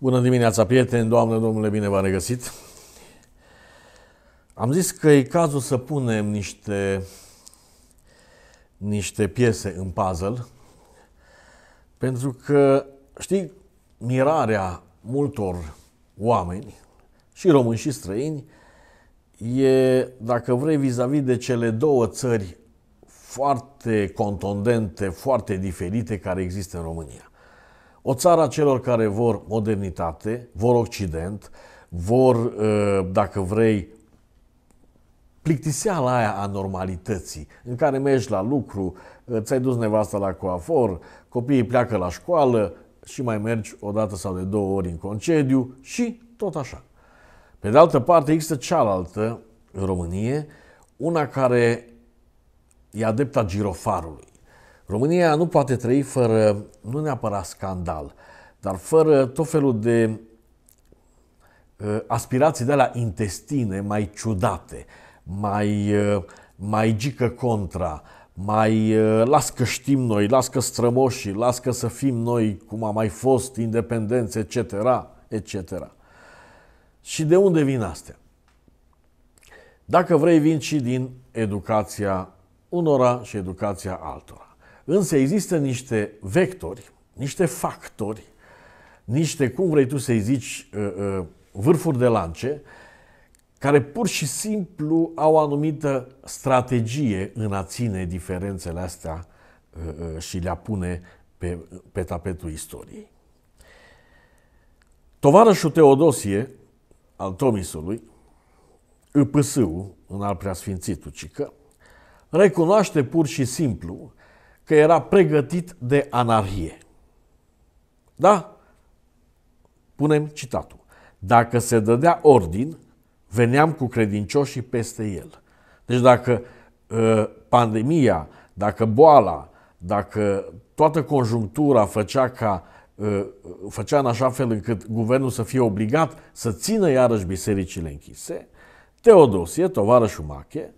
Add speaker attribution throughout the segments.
Speaker 1: Bună dimineața, prieteni! Doamne, domnule, bine v-am regăsit! Am zis că e cazul să punem niște, niște piese în puzzle, pentru că, știi, mirarea multor oameni, și români și străini, e, dacă vrei, vis-a-vis de cele două țări foarte contondente, foarte diferite care există în România. O țară a celor care vor modernitate, vor Occident, vor, ă, dacă vrei, plictiseala aia a normalității, în care mergi la lucru, ă, ți-ai dus nevasta la coafor, copiii pleacă la școală și mai mergi o dată sau de două ori în concediu și tot așa. Pe de altă parte, există cealaltă în Românie, una care e adepta girofarului. România nu poate trăi fără, nu neapărat scandal, dar fără tot felul de uh, aspirații de la intestine mai ciudate, mai, uh, mai gică contra, mai uh, las că știm noi, las că strămoșii, las că să fim noi cum a mai fost, independență, etc., etc. Și de unde vin astea? Dacă vrei, vin și din educația unora și educația altora. Însă există niște vectori, niște factori, niște, cum vrei tu să-i zici, uh, uh, vârfuri de lance, care pur și simplu au o anumită strategie în a ține diferențele astea uh, și le-a pune pe, pe tapetul istoriei. Tovarășul Teodosie al Tomisului, îpâsâul în al preasfințit Ucică, recunoaște pur și simplu că era pregătit de anarhie. Da? Punem citatul. Dacă se dădea ordin, veneam cu credincioșii peste el. Deci dacă uh, pandemia, dacă boala, dacă toată conjunctura făcea ca uh, făcea în așa fel încât guvernul să fie obligat să țină iarăși bisericile închise, Teodosie, tovarășul Mache,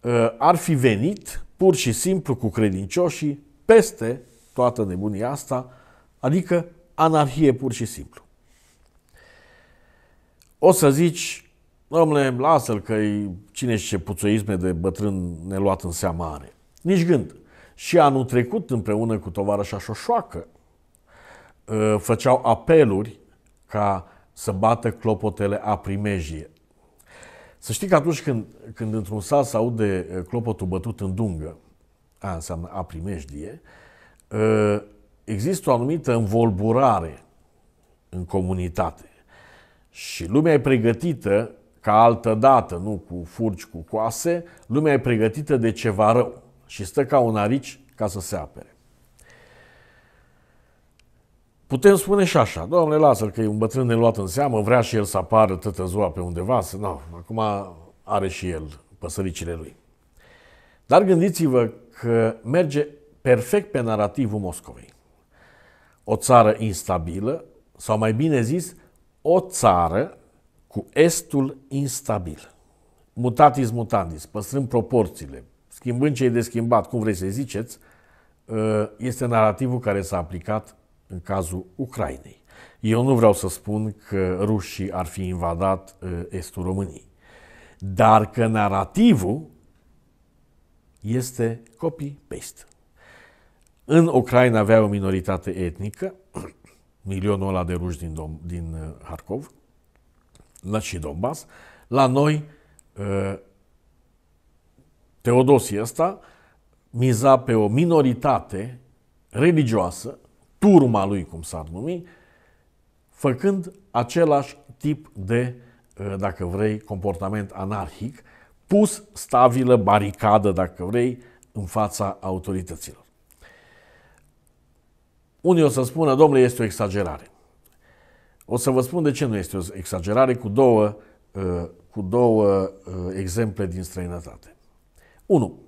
Speaker 1: uh, ar fi venit pur și simplu cu credincioșii peste toată nebunia asta, adică anarhie pur și simplu. O să zici, domnule, lasă-l că cine și ce puțoisme de bătrân neluat în seama are. Nici gând. Și anul trecut, împreună cu tovarășa Șoșoacă, ă, făceau apeluri ca să bată clopotele a primejdie. Să știi că atunci când, când într-un sat se aude uh, clopotul bătut în dungă, a înseamnă a primejdie, uh, există o anumită învolburare în comunitate. Și lumea e pregătită ca altă dată, nu cu furci, cu coase, lumea e pregătită de ceva rău și stă ca un arici ca să se apere. Putem spune și așa, doamne, lasă-l că e un bătrân neluat în seamă, vrea și el să apară tătă ziua pe undeva, să, Nu, acum are și el păsăricile lui. Dar gândiți-vă că merge perfect pe narativul Moscovei. O țară instabilă, sau mai bine zis, o țară cu estul instabil. Mutatis mutandis, păstrând proporțiile, schimbând ce e de schimbat, cum vrei să ziceți, ă, este narativul care s-a aplicat în cazul Ucrainei. Eu nu vreau să spun că rușii ar fi invadat ă, estul României, dar că narativul este copy-paste. În Ucraina avea o minoritate etnică, milionul ăla de ruși din, Dom- din ă, Harkov și Donbass. La noi, ă, Teodosie ăsta miza pe o minoritate religioasă turma lui, cum s-ar numi, făcând același tip de, uh, dacă vrei, comportament anarhic, pus stabilă baricadă, dacă vrei, în fața autorităților. Unii o să spună, domnule, este o exagerare. O să vă spun de ce nu este o exagerare cu două, uh, cu două uh, exemple din străinătate. 1.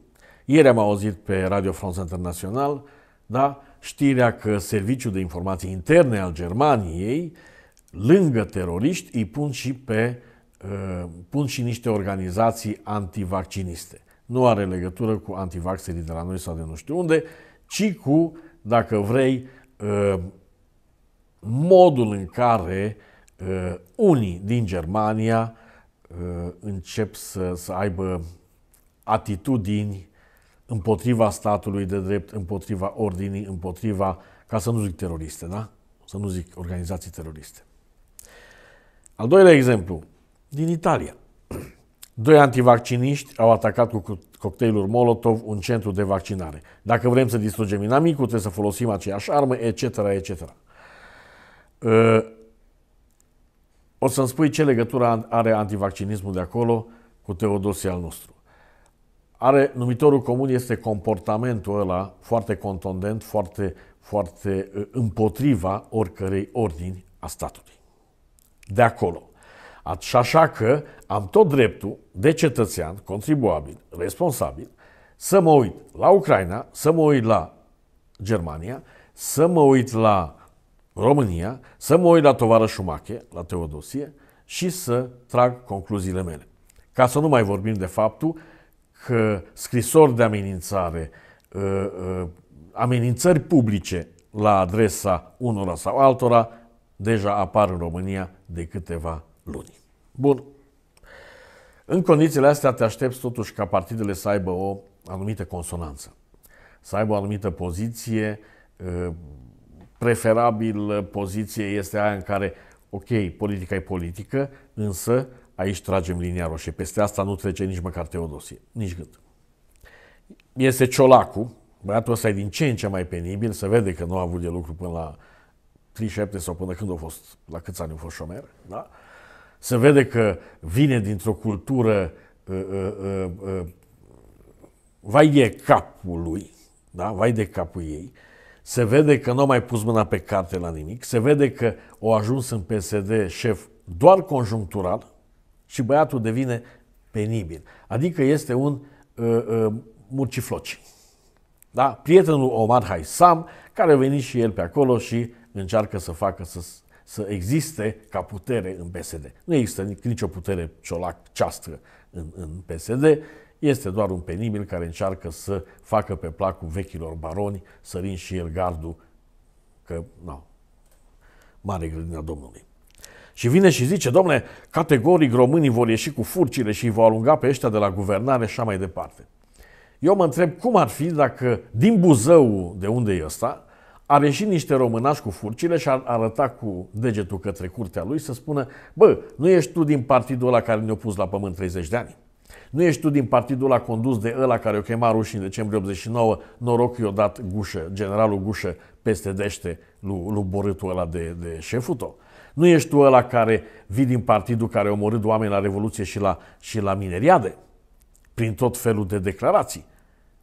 Speaker 1: Ieri am auzit pe Radio France International da? Știrea că Serviciul de Informații Interne al Germaniei, lângă teroriști, îi pun și pe uh, pun și niște organizații antivacciniste. Nu are legătură cu antivaxerii de la noi sau de nu știu unde, ci cu, dacă vrei, uh, modul în care uh, unii din Germania încep să, să aibă atitudini împotriva statului de drept, împotriva ordinii, împotriva, ca să nu zic teroriste, da? Să nu zic organizații teroriste. Al doilea exemplu, din Italia. Doi antivacciniști au atacat cu cocktailuri Molotov un centru de vaccinare. Dacă vrem să distrugem inamicul, trebuie să folosim aceeași armă, etc., etc. Ă, o să-mi spui ce legătură are antivaccinismul de acolo cu Teodosie al nostru. Are, numitorul comun este comportamentul ăla foarte contondent, foarte, foarte ă, împotriva oricărei ordini a statului. De acolo. Și așa că am tot dreptul de cetățean, contribuabil, responsabil, să mă uit la Ucraina, să mă uit la Germania, să mă uit la România, să mă uit la tovarășul Mache, la Teodosie și să trag concluziile mele. Ca să nu mai vorbim de faptul că scrisori de amenințare, ă, ă, amenințări publice la adresa unora sau altora, deja apar în România de câteva luni. Bun. În condițiile astea te aștepți totuși ca partidele să aibă o anumită consonanță, să aibă o anumită poziție, ă, preferabil poziție este aia în care, ok, politica e politică, însă aici tragem linia roșie. Peste asta nu trece nici măcar Teodosie, nici gând. Iese Ciolacu, băiatul ăsta e din ce în ce mai penibil, se vede că nu a avut de lucru până la 37 sau până când a fost, la câți ani a fost șomer, da? Se vede că vine dintr-o cultură uh, uh, uh, uh vai de capul lui, da? vai de capul ei, se vede că nu a mai pus mâna pe carte la nimic, se vede că o ajuns în PSD șef doar conjunctural, și băiatul devine penibil. Adică este un uh, uh, murcifloci. Da? Prietenul Omar Haisam, care a venit și el pe acolo și încearcă să facă să, să existe ca putere în PSD. Nu există nicio putere ciolac ceastră în, în PSD, este doar un penibil care încearcă să facă pe placul vechilor baroni, sărind și el gardul că, nu, mare grădina Domnului. Și vine și zice, domnule, categoric românii vor ieși cu furcile și îi vor alunga pe ăștia de la guvernare și așa mai departe. Eu mă întreb cum ar fi dacă din Buzău, de unde e ăsta, ar ieși niște românași cu furcile și ar arăta cu degetul către curtea lui să spună bă, nu ești tu din partidul ăla care ne-a pus la pământ 30 de ani? Nu ești tu din partidul ăla condus de ăla care o chema rușii în decembrie 89, noroc i-o dat gușă, generalul gușă peste dește lui, lui borâtul ăla de, de șeful tău. Nu ești tu ăla care vii din partidul care a omorât oameni la Revoluție și la, și la mineriade, prin tot felul de declarații.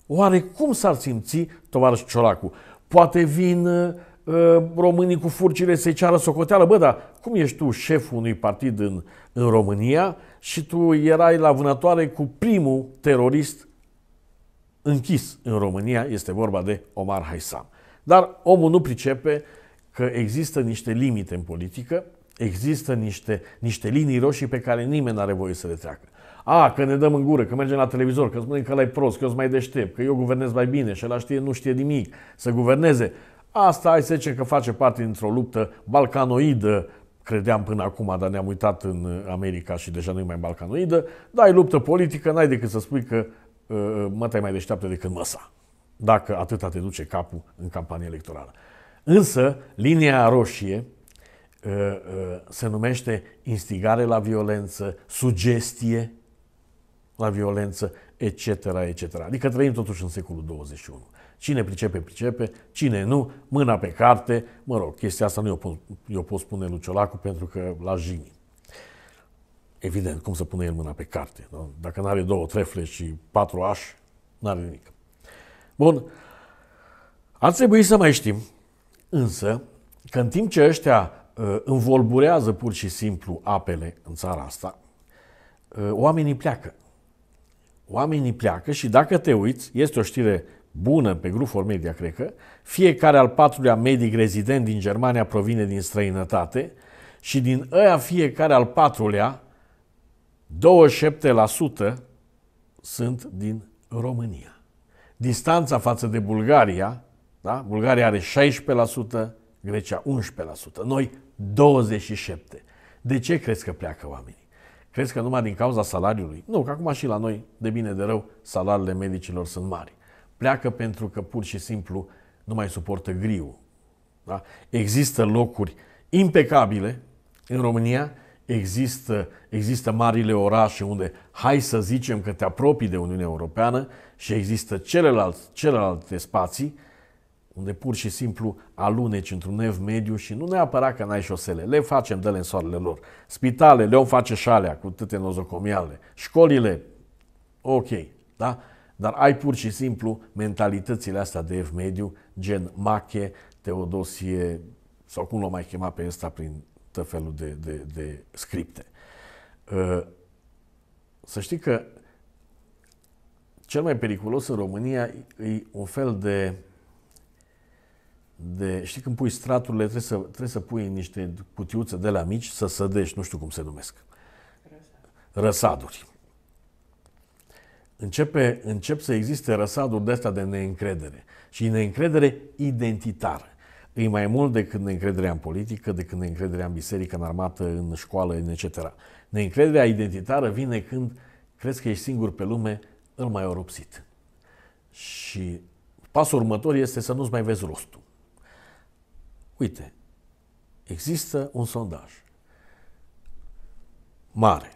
Speaker 1: Oare cum s-ar simți tovarăș Ciolacu? Poate vin uh, uh românii cu furcile să-i ceară socoteală. Bă, dar cum ești tu șeful unui partid în, în România și tu erai la vânătoare cu primul terorist închis în România? Este vorba de Omar Haisam. Dar omul nu pricepe că există niște limite în politică, există niște, niște linii roșii pe care nimeni nu are voie să le treacă. A, că ne dăm în gură, că mergem la televizor, că spunem că ăla e prost, că eu mai deștept, că eu guvernez mai bine și ăla știe, nu știe nimic să guverneze. Asta ai să zice că face parte dintr-o luptă balcanoidă, credeam până acum, dar ne-am uitat în America și deja nu e mai balcanoidă, dar e luptă politică, n-ai decât să spui că uh, uh, mă tai mai deșteaptă decât măsa, dacă atâta te duce capul în campanie electorală. Însă, linia roșie uh, uh, se numește instigare la violență, sugestie la violență, etc., etc. Adică trăim totuși în secolul 21. Cine pricepe, pricepe, cine nu, mâna pe carte, mă rog, chestia asta nu eu pot, eu pot spune lui Ciolacu pentru că la jini. Evident, cum să pune el mâna pe carte? Da? Dacă nu are două trefle și patru ași, nu are nimic. Bun, ar trebui să mai știm însă că în timp ce ăștia uh, învolburează pur și simplu apele în țara asta, uh, oamenii pleacă. Oamenii pleacă și dacă te uiți, este o știre bună pe Grupul Media, cred că, fiecare al patrulea medic rezident din Germania provine din străinătate și din ăia fiecare al patrulea, 27% sunt din România. Distanța față de Bulgaria da? Bulgaria are 16%, Grecia 11%, noi 27%. De ce crezi că pleacă oamenii? Crezi că numai din cauza salariului? Nu, că acum și la noi, de bine de rău, salariile medicilor sunt mari. Pleacă pentru că pur și simplu nu mai suportă griul. Da? Există locuri impecabile în România, există, există marile orașe unde hai să zicem că te apropii de Uniunea Europeană și există celelalte, celelalte spații unde pur și simplu aluneci într-un nev mediu și nu neapărat că n-ai șosele, le facem de în soarele lor. Spitale, le-o face șalea cu toate nozocomiale. Școlile, ok, da? Dar ai pur și simplu mentalitățile astea de ev mediu, gen Mache, Teodosie, sau cum l-o mai chema pe ăsta prin tot felul de, de, de scripte. Ă, să știi că cel mai periculos în România e un fel de de, știi când pui straturile, trebuie să, trebuie să pui niște cutiuțe de la mici să sădești, nu știu cum se numesc, răsaduri. Începe, încep să existe răsaduri de astea de neîncredere și neîncredere identitară. E mai mult decât neîncrederea în politică, decât neîncrederea în biserică, în armată, în școală, în etc. Neîncrederea identitară vine când crezi că ești singur pe lume, îl mai oropsit. Și pasul următor este să nu-ți mai vezi rostul. Uite, există un sondaj mare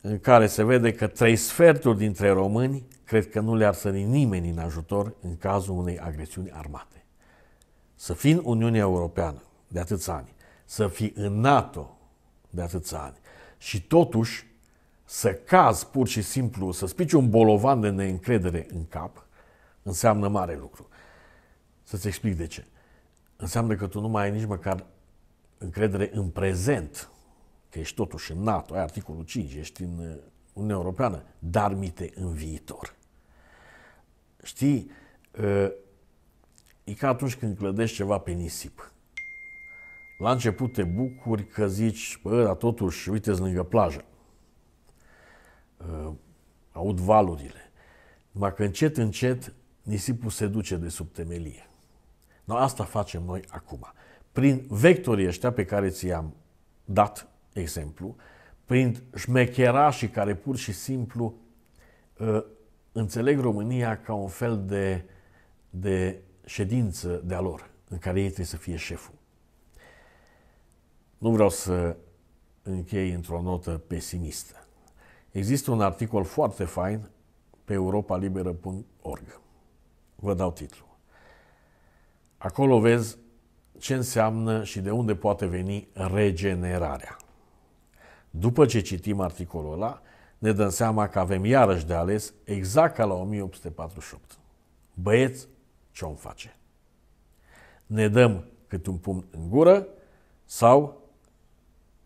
Speaker 1: în care se vede că trei sferturi dintre români cred că nu le-ar sări nimeni în ajutor în cazul unei agresiuni armate. Să fii în Uniunea Europeană de atâți ani, să fii în NATO de atâți ani și totuși să cazi pur și simplu, să spici un bolovan de neîncredere în cap, înseamnă mare lucru. Să-ți explic de ce înseamnă că tu nu mai ai nici măcar încredere în prezent, că ești totuși în NATO, ai articolul 5, ești în uh, Uniunea Europeană, dar mite în viitor. Știi, uh, e ca atunci când clădești ceva pe nisip. La început te bucuri că zici, bă, dar totuși, uite lângă plajă. Uh, aud valurile. Numai că încet, încet, nisipul se duce de sub temelie. No asta facem noi acum. Prin vectorii ăștia pe care ți-am dat exemplu, prin șmecherașii care pur și simplu uh, înțeleg România ca un fel de, de ședință de-a lor, în care ei trebuie să fie șeful. Nu vreau să închei într-o notă pesimistă. Există un articol foarte fain pe europalibera.org. Vă dau titlul. Acolo vezi ce înseamnă și de unde poate veni regenerarea. După ce citim articolul ăla, ne dăm seama că avem iarăși de ales exact ca la 1848. Băieți, ce om face? Ne dăm câte un pumn în gură sau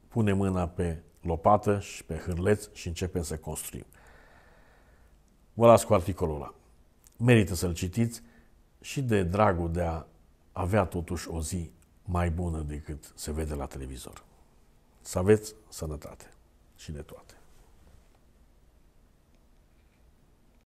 Speaker 1: punem mâna pe lopată și pe hârleț și începem să construim. Vă las cu articolul ăla. Merită să-l citiți și de dragul de a avea totuși o zi mai bună decât se vede la televizor. Să aveți sănătate și de toate!